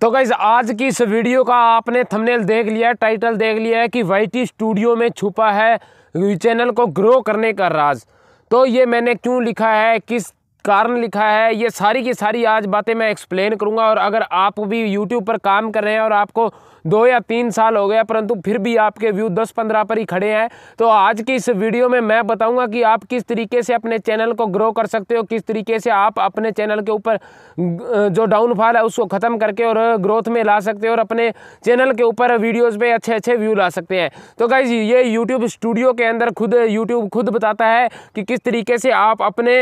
तो गाइज आज की इस वीडियो का आपने थंबनेल देख लिया है टाइटल देख लिया है कि वाई स्टूडियो में छुपा है चैनल को ग्रो करने का राज तो ये मैंने क्यों लिखा है किस कारण लिखा है ये सारी की सारी आज बातें मैं एक्सप्लेन करूँगा और अगर आप भी यूट्यूब पर काम कर रहे हैं और आपको दो या तीन साल हो गया परंतु फिर भी आपके व्यू दस पंद्रह पर ही खड़े हैं तो आज की इस वीडियो में मैं बताऊंगा कि आप किस तरीके से अपने चैनल को ग्रो कर सकते हो किस तरीके से आप अपने चैनल के ऊपर जो डाउनफॉल है उसको ख़त्म करके और ग्रोथ में ला सकते हो और अपने चैनल के ऊपर वीडियोज़ पर अच्छे अच्छे व्यू ला सकते हैं तो गाइज ये यूट्यूब स्टूडियो के अंदर खुद यूट्यूब खुद बताता है कि किस तरीके से आप अपने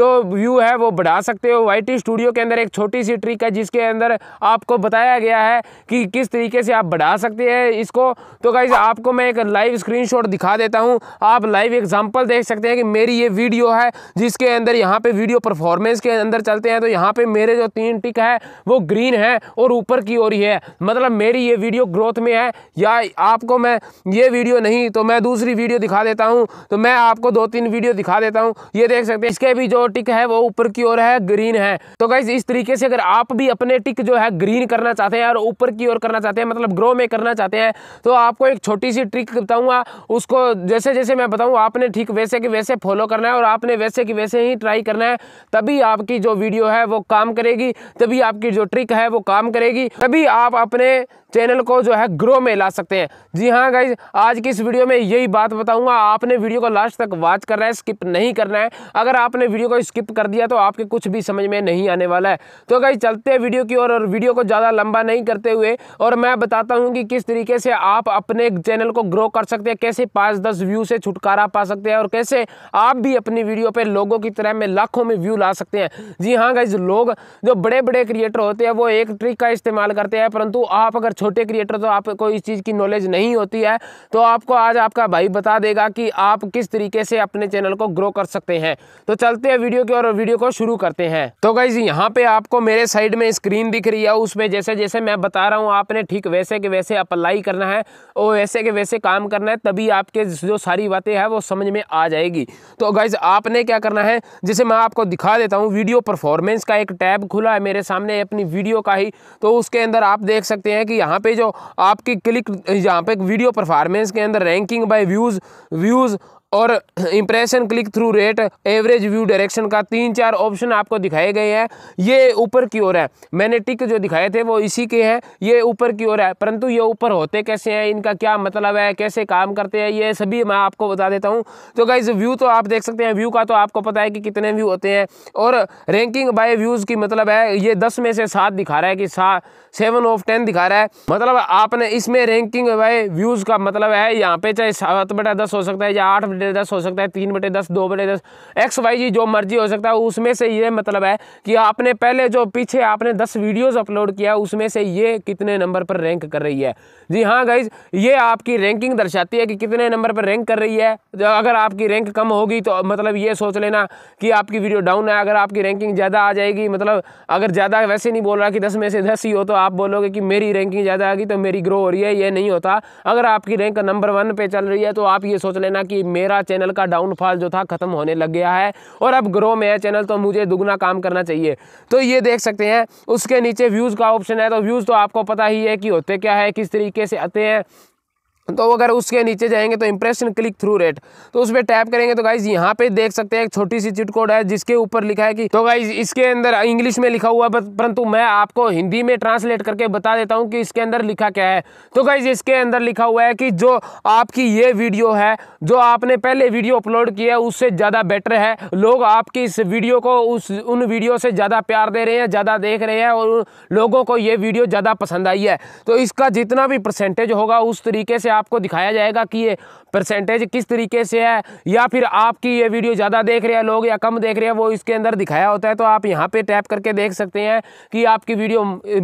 जो व्यू है वो बढ़ा सकते हो वाई स्टूडियो के अंदर एक छोटी सी ट्रिक है जिसके अंदर आपको बताया गया है कि किस तरीके तरीके से आप बढ़ा सकते हैं इसको तो गाइज़ आपको मैं एक लाइव स्क्रीनशॉट दिखा देता हूँ आप लाइव एग्जांपल देख सकते हैं कि मेरी ये वीडियो है जिसके अंदर यहाँ पे वीडियो परफॉर्मेंस के अंदर चलते हैं तो यहाँ पे मेरे जो तीन टिक है वो ग्रीन है और ऊपर की ओर ही है मतलब मेरी ये वीडियो ग्रोथ में है या आपको मैं ये वीडियो नहीं तो मैं दूसरी वीडियो दिखा देता हूँ तो मैं आपको दो तीन वीडियो दिखा देता हूँ ये देख सकते हैं इसके भी जो टिक है वो ऊपर की ओर है ग्रीन है तो गाइज इस तरीके से अगर आप भी अपने टिक जो है ग्रीन करना चाहते हैं और ऊपर की ओर करना चाहते हैं मतलब ग्रो में करना चाहते हैं तो आपको एक छोटी सी ट्रिक बताऊँगा उसको जैसे जैसे मैं बताऊँ आपने ठीक वैसे कि वैसे फॉलो करना है और आपने वैसे कि वैसे ही ट्राई करना है तभी आपकी जो वीडियो है वो काम करेगी तभी आपकी जो ट्रिक है वो काम करेगी तभी आप अपने चैनल को जो है ग्रो में ला सकते हैं जी हाँ गाइज आज की इस वीडियो में यही बात बताऊंगा आपने वीडियो को लास्ट तक वॉच करना है स्किप नहीं करना है अगर आपने वीडियो को स्किप कर दिया तो आपके कुछ भी समझ में नहीं आने वाला है तो गाइज चलते हैं वीडियो की ओर और, और वीडियो को ज़्यादा लंबा नहीं करते हुए और मैं बताता हूँ कि किस तरीके से आप अपने चैनल को ग्रो कर सकते हैं कैसे पाँच दस व्यू से छुटकारा पा सकते हैं और कैसे आप भी अपनी वीडियो पर लोगों की तरह में लाखों में व्यू ला सकते हैं जी हाँ गाइज लोग जो बड़े बड़े क्रिएटर होते हैं वो एक ट्रिक का इस्तेमाल करते हैं परंतु आप अगर छोटे क्रिएटर तो आपको इस चीज़ की नॉलेज नहीं होती है तो आपको आज आपका भाई बता देगा कि आप किस तरीके से अपने चैनल को ग्रो कर सकते हैं तो चलते हैं वीडियो की और वीडियो को शुरू करते हैं तो गाइज यहाँ पे आपको मेरे साइड में स्क्रीन दिख रही है उसमें जैसे जैसे मैं बता रहा हूँ आपने ठीक वैसे के वैसे अप्लाई करना है और वैसे के वैसे काम करना है तभी आपके जो सारी बातें हैं वो समझ में आ जाएगी तो गाइज आपने क्या करना है जैसे मैं आपको दिखा देता हूँ वीडियो परफॉर्मेंस का एक टैब खुला है मेरे सामने अपनी वीडियो का ही तो उसके अंदर आप देख सकते हैं कि यहाँ पर जो आपकी क्लिक यहाँ पर वीडियो परफॉर्मेंस के अंदर रैंकिंग बाई व्यूज़ व्यूज़ और impression click through rate average view direction का तीन चार ऑप्शन आपको दिखाए गए हैं ये ऊपर की ओर है मैंने टिक जो दिखाए थे वो इसी के हैं ये ऊपर की ओर है परंतु ये ऊपर होते कैसे हैं इनका क्या मतलब है कैसे काम करते हैं ये सभी मैं आपको बता देता हूँ तो गाइज व्यू तो आप देख सकते हैं व्यू का तो आपको पता है कि कितने व्यू होते हैं और रैंकिंग बाय व्यूज़ की मतलब है ये दस में से सात दिखा रहा है कि सा सेवन ऑफ टेन दिखा रहा है मतलब आपने इसमें रैंकिंग भाई व्यूज़ का मतलब है यहाँ पे चाहे सात बटे दस हो सकता है या आठ बटे दस हो सकता है तीन बटे दस दो बटे दस एक्स वाई जी जो मर्जी हो सकता है उसमें से ये मतलब है कि आपने पहले जो पीछे आपने दस वीडियोज़ अपलोड किया उसमें से ये कितने नंबर पर रैंक कर रही है जी हाँ गाइज ये आपकी रैंकिंग दर्शाती है कि कितने नंबर पर रैंक कर रही है तो अगर आपकी रैंक कम होगी तो मतलब ये सोच लेना कि आपकी वीडियो डाउन है अगर आपकी रैंकिंग ज़्यादा आ जाएगी मतलब अगर ज़्यादा वैसे नहीं बोल रहा कि दस में से दस ही हो तो आप बोलोगे कि मेरी रैंकिंग ज़्यादा आ गई तो मेरी ग्रो हो रही है ये नहीं होता अगर आपकी रैंक नंबर वन पे चल रही है तो आप ये सोच लेना कि मेरा चैनल का डाउनफॉल जो था ख़त्म होने लग गया है और अब ग्रो में है चैनल तो मुझे दुगना काम करना चाहिए तो ये देख सकते हैं उसके नीचे व्यूज़ का ऑप्शन है तो व्यूज़ तो आपको पता ही है कि होते क्या है किस तरीके से आते हैं तो अगर उसके नीचे जाएंगे तो इंप्रेशन क्लिक थ्रू रेट तो उस पर टैप करेंगे तो गाइज यहाँ पे देख सकते हैं एक छोटी सी चिट कोड है जिसके ऊपर लिखा है कि तो गाइज इसके अंदर इंग्लिश में लिखा हुआ है परंतु मैं आपको हिंदी में ट्रांसलेट करके बता देता हूँ कि इसके अंदर लिखा क्या है तो गाइज इसके अंदर लिखा हुआ है कि जो आपकी ये वीडियो है जो आपने पहले वीडियो अपलोड किया है उससे ज़्यादा बेटर है लोग आपकी इस वीडियो को उस उन वीडियो से ज़्यादा प्यार दे रहे हैं ज़्यादा देख रहे हैं और लोगों को ये वीडियो ज़्यादा पसंद आई है तो इसका जितना भी परसेंटेज होगा उस तरीके से आप आपको दिखाया जाएगा कि ये परसेंटेज किस तरीके से है या फिर आपकी ये वीडियो ज़्यादा देख रहे हैं लोग या कम देख रहे हैं वो इसके अंदर दिखाया होता है तो आप यहाँ पे टैप करके देख सकते हैं कि आपकी वीडियो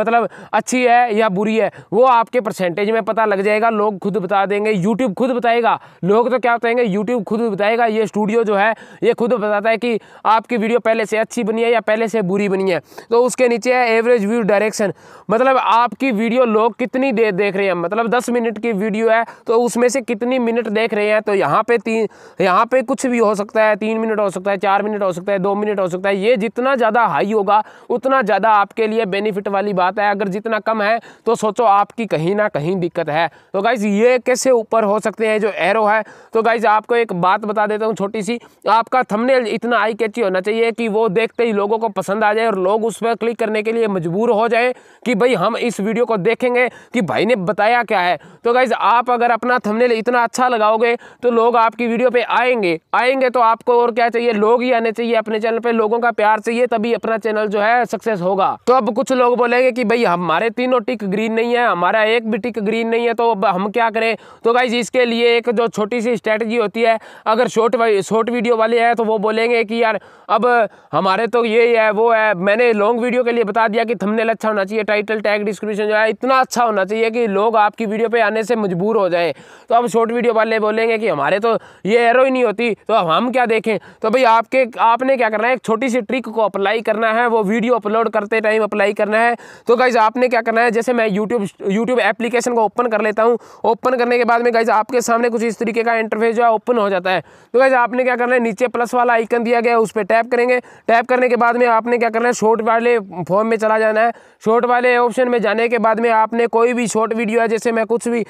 मतलब अच्छी है या बुरी है वो आपके परसेंटेज में पता लग जाएगा लोग खुद बता देंगे यूट्यूब खुद बताएगा लोग तो क्या बताएंगे यूट्यूब खुद बताएगा ये स्टूडियो जो है ये खुद बताता है कि आपकी वीडियो पहले से अच्छी बनी है या पहले से बुरी बनी है तो उसके नीचे है एवरेज व्यू डायरेक्शन मतलब आपकी वीडियो लोग कितनी देर देख रहे हैं मतलब दस मिनट की वीडियो है है तो उसमें से कितनी मिनट देख रहे हैं तो यहाँ पे तीन यहाँ पे कुछ भी हो सकता है तीन मिनट हो सकता है चार मिनट हो सकता है दो मिनट हो सकता है ये जितना ज़्यादा हाई होगा उतना ज़्यादा आपके लिए बेनिफिट वाली बात है अगर जितना कम है तो सोचो आपकी कहीं ना कहीं दिक्कत है तो गाइज़ ये कैसे ऊपर हो सकते हैं जो एरो है तो गाइज़ आपको एक बात बता देता हूँ छोटी सी आपका थमने इतना आई कैची होना चाहिए कि वो देखते ही लोगों को पसंद आ जाए और लोग उस पर क्लिक करने के लिए मजबूर हो जाए कि भाई हम इस वीडियो को देखेंगे कि भाई ने बताया क्या है तो गाइज़ आप आप अगर अपना थंबनेल इतना अच्छा लगाओगे तो लोग आपकी वीडियो पे आएंगे आएंगे तो आपको और क्या चाहिए लोग ही आने चाहिए अपने चैनल पे लोगों का प्यार चाहिए तभी अपना चैनल जो है सक्सेस होगा तो अब कुछ लोग बोलेंगे कि भाई हमारे तीनों टिक ग्रीन नहीं है हमारा एक भी टिक ग्रीन नहीं है तो अब हम क्या करें तो भाई इसके लिए एक जो छोटी सी स्ट्रैटेजी होती है अगर शॉर्ट शॉर्ट वीडियो वाले हैं तो वो बोलेंगे कि यार अब हमारे तो ये है वो है मैंने लॉन्ग वीडियो के लिए बता दिया कि थमनेल अच्छा होना चाहिए टाइटल टैग डिस्क्रिप्शन जो है इतना अच्छा होना चाहिए कि लोग आपकी वीडियो पे आने से मजबूर दूर हो जाए तो अब शॉर्ट वीडियो वाले बोलेंगे कि हमारे तो ये एरो ही नहीं होती तो अब हम क्या देखें तो भाई आपके आपने क्या करना है एक छोटी सी ट्रिक को अप्लाई करना है वो वीडियो अपलोड करते टाइम अप्लाई करना है तो गाइज आपने क्या करना है जैसे मैं यूट्यूब यूट्यूब एप्लीकेशन को ओपन कर लेता हूँ ओपन करने के बाद में गाइज आपके सामने कुछ इस तरीके का इंटरफेस जो है ओपन हो जाता है तो गाइज आपने क्या करना है नीचे प्लस वाला आइकन दिया गया उस पर टैप करेंगे टैप करने के बाद में आपने क्या करना है शॉर्ट वाले फॉर्म में चला जाना है शॉर्ट वाले ऑप्शन में जाने के बाद में आपने कोई भी शॉर्ट वीडियो है जैसे मैं कुछ भी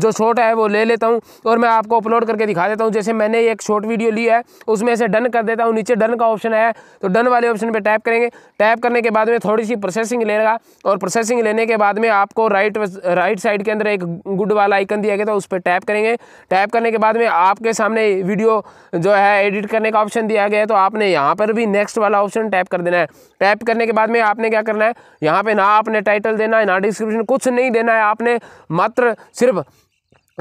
जो शॉट है वो ले लेता हूँ और मैं आपको अपलोड करके दिखा देता हूँ जैसे मैंने एक शॉर्ट वीडियो लिया है उसमें से डन कर देता हूँ नीचे डन का ऑप्शन है तो डन वाले ऑप्शन पर टैप करेंगे टैप करने के बाद में थोड़ी सी प्रोसेसिंग लेगा और प्रोसेसिंग लेने के बाद में आपको राइट राइट साइड के अंदर एक गुड वाला आइकन दिया गया था उस पर टैप करेंगे टैप करने के बाद में आपके सामने वीडियो जो है एडिट करने का ऑप्शन दिया गया है तो आपने यहाँ पर भी नेक्स्ट वाला ऑप्शन टैप कर देना है टैप करने के बाद में आपने क्या करना है यहाँ पे ना आपने टाइटल देना है ना डिस्क्रिप्शन कुछ नहीं देना है आपने मात्र सिर्फ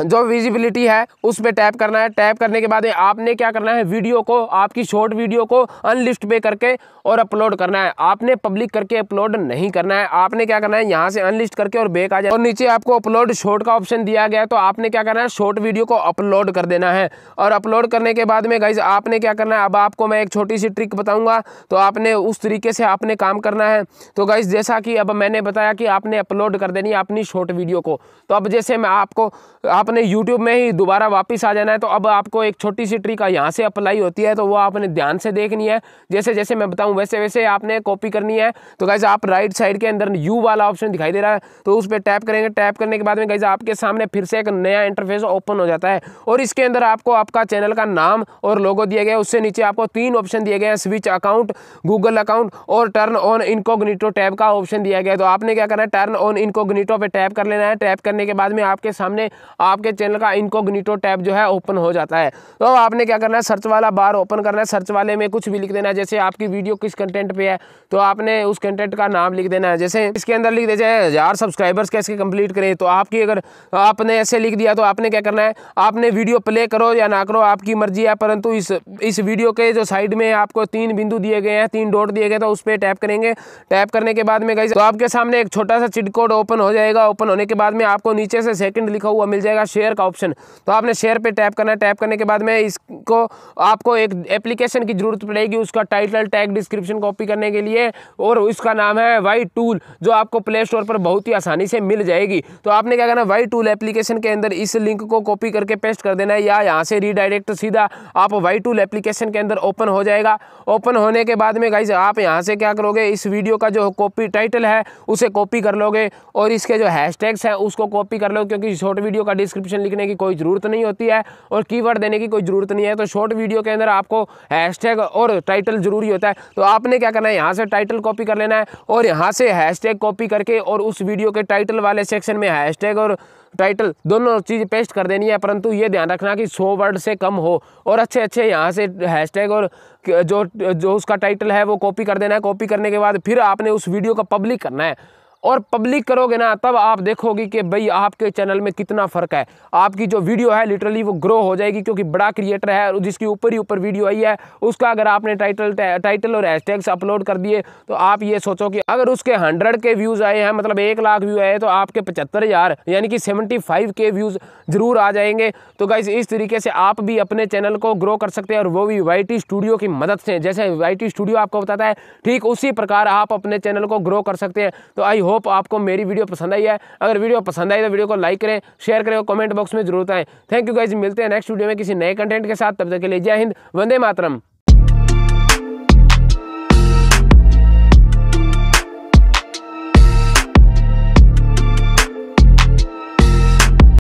जो विजिबिलिटी है उस पर टैप करना है टैप करने के बाद आपने क्या करना है वीडियो को आपकी शॉर्ट वीडियो को अनलिस्ट पे करके और अपलोड करना है आपने पब्लिक करके अपलोड नहीं करना है आपने क्या करना है यहाँ से अनलिस्ट करके और बेक आ जाए और नीचे आपको अपलोड शॉर्ट का ऑप्शन दिया गया है तो आपने क्या करना है शॉर्ट वीडियो को अपलोड कर देना है और अपलोड करने के बाद में गाइज आपने क्या करना है अब आपको मैं एक छोटी सी ट्रिक बताऊँगा तो आपने उस तरीके से आपने काम करना है तो गाइज जैसा कि अब मैंने बताया कि आपने अपलोड कर देनी है अपनी शॉर्ट वीडियो को तो अब जैसे मैं आपको आप आपने यूट्यूब में ही दोबारा वापस आ जाना है तो अब आपको एक छोटी सी ट्रिक यहाँ से अप्लाई होती है तो वो आपने ध्यान से देखनी है जैसे जैसे मैं बताऊँ वैसे वैसे आपने कॉपी करनी है तो कैसे आप राइट साइड के अंदर यू वाला ऑप्शन दिखाई दे रहा है तो उस पर टैप करेंगे टैप करने के बाद में गैस आपके सामने फिर से एक नया इंटरफेस ओपन हो जाता है और इसके अंदर आपको आपका चैनल का नाम और लोगो दिया गया उससे नीचे आपको तीन ऑप्शन दिए गए हैं स्विच अकाउंट गूगल अकाउंट और टर्न ऑन इनकोग्निटो टैब का ऑप्शन दिया गया तो आपने क्या करना है टर्न ऑन इनकोग्निटो पर टैप कर लेना है टैप करने के बाद में आपके सामने आप आपके चैनल का इनकोग्निटो टैब जो है ओपन हो जाता है तो आपने क्या करना है सर्च वाला बार ओपन करना है सर्च वाले में कुछ भी लिख देना है जैसे आपकी वीडियो किस कंटेंट पे है तो आपने उस कंटेंट का नाम लिख देना है जैसे इसके अंदर लिख दीजिए हज़ार सब्सक्राइबर्स कैसे कंप्लीट करें तो आपकी अगर आपने ऐसे लिख दिया तो आपने क्या करना है आपने वीडियो प्ले करो या ना करो आपकी मर्जी है परंतु इस इस वीडियो के जो साइड में आपको तीन बिंदु दिए गए हैं तीन डॉट दिए गए तो उस पर टैप करेंगे टैप करने के बाद में गई तो आपके सामने एक छोटा सा चिटकोड ओपन हो जाएगा ओपन होने के बाद में आपको नीचे से सेकंड लिखा हुआ मिल जाएगा रहा शेयर का ऑप्शन तो आपने शेयर पे टैप करना है टैप करने के बाद में इसको आपको एक एप्लीकेशन की ज़रूरत पड़ेगी उसका टाइटल टैग डिस्क्रिप्शन कॉपी करने के लिए और उसका नाम है वाई टूल जो आपको प्ले स्टोर पर बहुत ही आसानी से मिल जाएगी तो आपने क्या करना वाई टूल एप्लीकेशन के अंदर इस लिंक को कॉपी करके पेस्ट कर देना है या यहाँ से रीडायरेक्ट सीधा आप वाई टूल एप्लीकेशन के अंदर ओपन हो जाएगा ओपन होने के बाद में गाइज आप यहाँ से क्या करोगे इस वीडियो का जो कॉपी टाइटल है उसे कॉपी कर लोगे और इसके जो हैशटैग्स हैं उसको कॉपी कर लो क्योंकि शॉर्ट वीडियो का डिस्क डिस्क्रिप्शन लिखने की कोई ज़रूरत नहीं होती है और कीवर्ड देने की कोई ज़रूरत नहीं है तो शॉर्ट वीडियो के अंदर आपको हैशटैग और टाइटल ज़रूरी होता है तो आपने क्या करना है यहाँ से टाइटल कॉपी कर लेना है और यहाँ से हैशटैग कॉपी करके और उस वीडियो के टाइटल वाले सेक्शन में हैशटैग और टाइटल दोनों चीज़ पेस्ट कर देनी है परंतु ये ध्यान रखना कि सौ वर्ड से कम हो और अच्छे अच्छे यहाँ से हैशटैग और जो जो उसका टाइटल है वो कॉपी कर देना है कॉपी करने के बाद फिर आपने उस वीडियो का पब्लिक करना है और पब्लिक करोगे ना तब आप देखोगे कि भाई आपके चैनल में कितना फ़र्क है आपकी जो वीडियो है लिटरली वो ग्रो हो जाएगी क्योंकि बड़ा क्रिएटर है और जिसकी ऊपर ही ऊपर वीडियो आई है उसका अगर आपने टाइटल टाइटल और हैशटैग्स अपलोड कर दिए तो आप ये सोचो कि अगर उसके हंड्रेड के व्यूज़ आए हैं मतलब एक लाख व्यू आए तो आपके पचहत्तर हज़ार यानी कि सेवेंटी फाइव के व्यूज़ ज़रूर आ जाएंगे तो गाइज इस तरीके से आप भी अपने चैनल को ग्रो कर सकते हैं और वो भी वाई स्टूडियो की मदद से जैसे वाई स्टूडियो आपको बताता है ठीक उसी प्रकार आप अपने चैनल को ग्रो कर सकते हैं तो आई होप होप आपको मेरी वीडियो पसंद आई है अगर वीडियो पसंद आई तो वीडियो को लाइक करें शेयर करें और कमेंट बॉक्स में जरूर आएँ थैंक यू गाइज मिलते हैं नेक्स्ट वीडियो में किसी नए कंटेंट के साथ तब तक के लिए जय हिंद वंदे मातरम